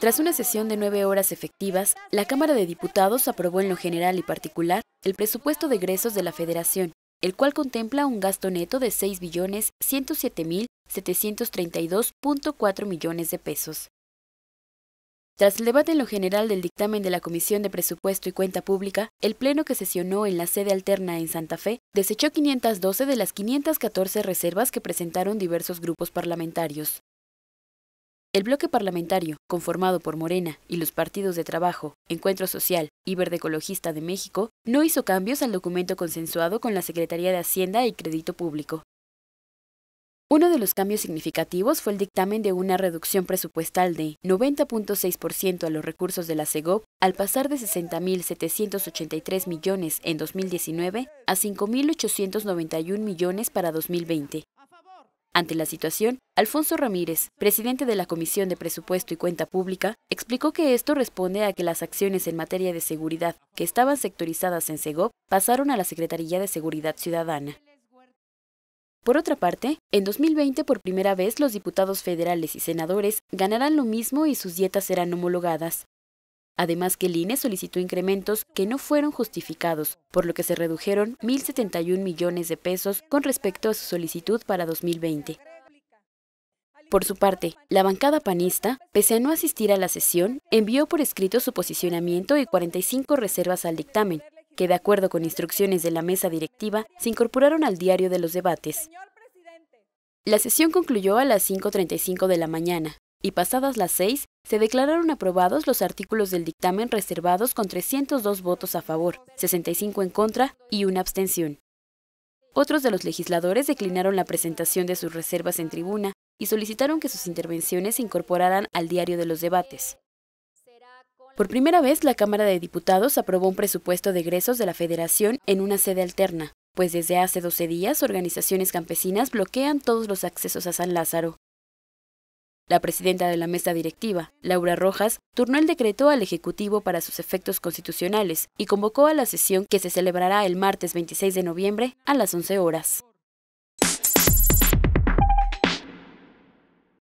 Tras una sesión de nueve horas efectivas, la Cámara de Diputados aprobó en lo general y particular el presupuesto de egresos de la Federación, el cual contempla un gasto neto de 6.107.732.4 millones de pesos. Tras el debate en lo general del dictamen de la Comisión de Presupuesto y Cuenta Pública, el Pleno que sesionó en la sede alterna en Santa Fe desechó 512 de las 514 reservas que presentaron diversos grupos parlamentarios. El bloque parlamentario, conformado por Morena y los partidos de Trabajo, Encuentro Social y Verde Ecologista de México, no hizo cambios al documento consensuado con la Secretaría de Hacienda y Crédito Público. Uno de los cambios significativos fue el dictamen de una reducción presupuestal de 90.6% a los recursos de la CEGOP al pasar de 60.783 millones en 2019 a 5.891 millones para 2020. Ante la situación, Alfonso Ramírez, presidente de la Comisión de Presupuesto y Cuenta Pública, explicó que esto responde a que las acciones en materia de seguridad que estaban sectorizadas en SEGOP pasaron a la Secretaría de Seguridad Ciudadana. Por otra parte, en 2020 por primera vez los diputados federales y senadores ganarán lo mismo y sus dietas serán homologadas. Además que el INE solicitó incrementos que no fueron justificados, por lo que se redujeron 1.071 millones de pesos con respecto a su solicitud para 2020. Por su parte, la bancada panista, pese a no asistir a la sesión, envió por escrito su posicionamiento y 45 reservas al dictamen, que de acuerdo con instrucciones de la mesa directiva se incorporaron al diario de los debates. La sesión concluyó a las 5.35 de la mañana y pasadas las seis, se declararon aprobados los artículos del dictamen reservados con 302 votos a favor, 65 en contra y una abstención. Otros de los legisladores declinaron la presentación de sus reservas en tribuna y solicitaron que sus intervenciones se incorporaran al diario de los debates. Por primera vez, la Cámara de Diputados aprobó un presupuesto de egresos de la Federación en una sede alterna, pues desde hace 12 días organizaciones campesinas bloquean todos los accesos a San Lázaro. La presidenta de la mesa directiva, Laura Rojas, turnó el decreto al Ejecutivo para sus efectos constitucionales y convocó a la sesión que se celebrará el martes 26 de noviembre a las 11 horas.